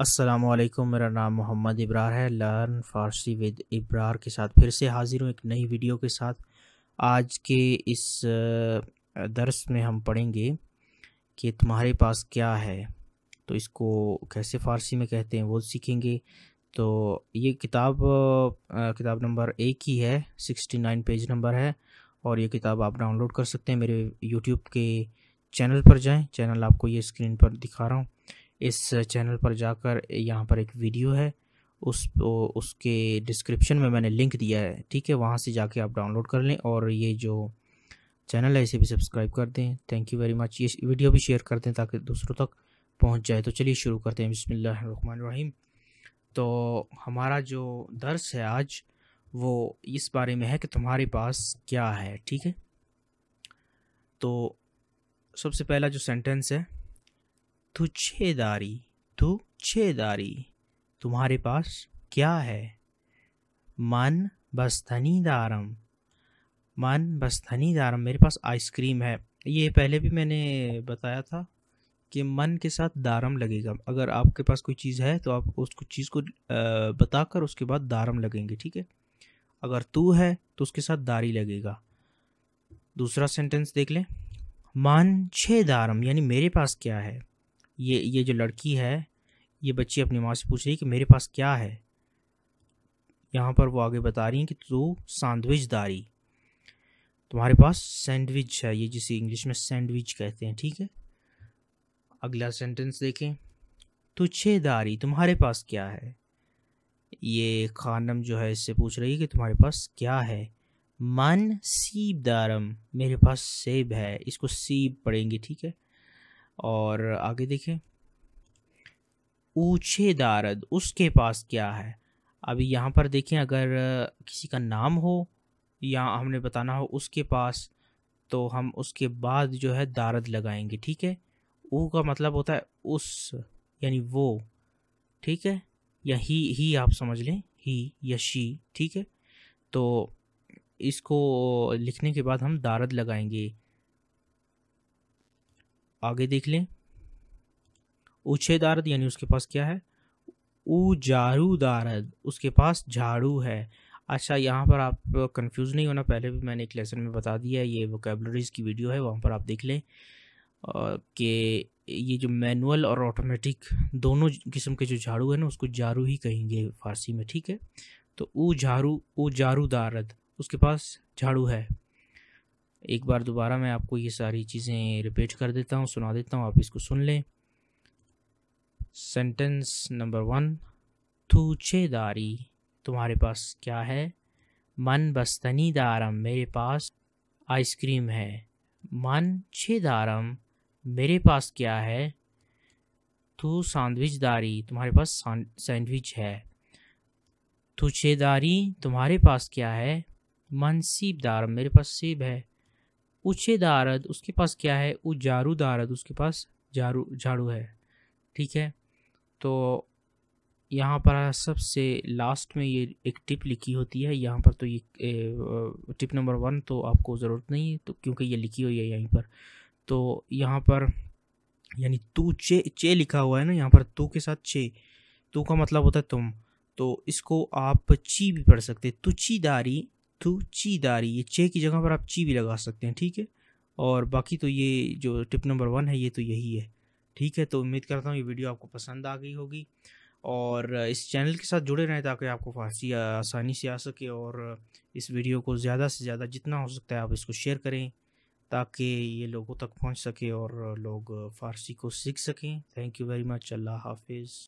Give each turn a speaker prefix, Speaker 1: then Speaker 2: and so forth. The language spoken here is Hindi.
Speaker 1: असलम मेरा नाम मोहम्मद इब्रार है लर्न फारसी विद इब्रार के साथ फिर से हाज़िर हूँ एक नई वीडियो के साथ आज के इस दर्स में हम पढ़ेंगे कि तुम्हारे पास क्या है तो इसको कैसे फ़ारसी में कहते हैं वो सीखेंगे तो ये किताब किताब नंबर एक ही है सिक्सटी नाइन पेज नंबर है और ये किताब आप डाउनलोड कर सकते हैं मेरे यूट्यूब के चैनल पर जाएँ चैनल आपको ये स्क्रीन पर दिखा रहा हूँ इस चैनल पर जाकर यहाँ पर एक वीडियो है उस उसके डिस्क्रिप्शन में मैंने लिंक दिया है ठीक है वहाँ से जाके आप डाउनलोड कर लें और ये जो चैनल है इसे भी सब्सक्राइब कर दें थैंक यू वेरी मच ये वीडियो भी शेयर कर दें ताकि दूसरों तक पहुँच जाए तो चलिए शुरू करते हैं बसमीम तो हमारा जो दर्स है आज वो इस बारे में है कि तुम्हारे पास क्या है ठीक है तो सबसे पहला जो सेंटेंस है तुच्छेदारी तुच्छेदारी तुम्हारे पास क्या है मन बस्थनी दारम मन बस्थनी दारम मेरे पास आइसक्रीम है ये पहले भी मैंने बताया था कि मन के साथ दारम लगेगा अगर आपके पास कोई चीज़ है तो आप उस चीज़ को बताकर उसके बाद दारम लगेंगे ठीक है अगर तू है तो उसके साथ दारी लगेगा दूसरा सेंटेंस देख लें मान छे दारम यानी मेरे पास क्या है ये ये जो लड़की है ये बच्ची अपनी माँ से पूछ रही है कि मेरे पास क्या है यहाँ पर वो आगे बता रही हैं कि तू सैंडविच दारी तुम्हारे पास सैंडविच है ये जिसे इंग्लिश में सैंडविच कहते हैं ठीक है अगला सेंटेंस देखें तुझे दारी तुम्हारे पास क्या है ये खानम जो है इससे पूछ रही है कि तुम्हारे पास क्या है मन सीब दारम मेरे पास सेब है इसको सीब पढ़ेंगे ठीक है और आगे देखें ऊँचे दारद उसके पास क्या है अभी यहाँ पर देखें अगर किसी का नाम हो या हमने बताना हो उसके पास तो हम उसके बाद जो है दारद लगाएंगे ठीक है ऊ का मतलब होता है उस यानी वो ठीक है या ही ही आप समझ लें ही या शी ठीक है तो इसको लिखने के बाद हम दारद लगाएंगे आगे देख लें उच्छेदारद यानी उसके पास क्या है दारद उसके पास झाड़ू है अच्छा यहाँ पर आप कंफ्यूज नहीं होना पहले भी मैंने एक लेसन में बता दिया है ये वोकेबलरीज़ की वीडियो है वहाँ पर आप देख लें कि ये जो मैनुअल और ऑटोमेटिक दोनों किस्म के जो झाड़ू है ना उसको झाड़ू ही कहेंगे फारसी में ठीक है तो ऊ झाड़ू ऊ दारद उसके पास झाड़ू है एक बार दोबारा मैं आपको ये सारी चीज़ें रिपीट कर देता हूँ सुना देता हूँ आप इसको सुन लें सेंटेंस नंबर वन थूचेदारी तुम्हारे पास क्या है मन बस्तनी दारम मेरे पास आइसक्रीम है मन छेदारम मेरे पास क्या है तू सैंडविच दारी तुम्हारे पास सैंडविच है तुछेदारी तुम्हारे पास क्या है मन सीब दारम मेरे पास सेब है उच्चे दारद उसके पास क्या है उजारू दारद उसके पास झाड़ू झाड़ू है ठीक है तो यहाँ पर सबसे लास्ट में ये एक टिप लिखी होती है यहाँ पर तो ये टिप नंबर वन तो आपको ज़रूरत नहीं है तो क्योंकि ये लिखी हुई है यहीं पर तो यहाँ पर यानी तू चे चे लिखा हुआ है ना यहाँ पर तू के साथ चे तू का मतलब होता है तुम तो इसको आप ची भी पढ़ सकते दारी तु ची दारी ये चे की जगह पर आप ची भी लगा सकते हैं ठीक है और बाकी तो ये जो टिप नंबर वन है ये तो यही है ठीक है तो उम्मीद करता हूँ ये वीडियो आपको पसंद आ गई होगी और इस चैनल के साथ जुड़े रहें ताकि आपको फारसी आसानी से आ सके और इस वीडियो को ज़्यादा से ज़्यादा जितना हो सकता है आप इसको शेयर करें ताकि ये लोगों तक पहुंच सके और लोग फारसी को सीख सकें थैंक यू वेरी मच अल्लाह हाफिज़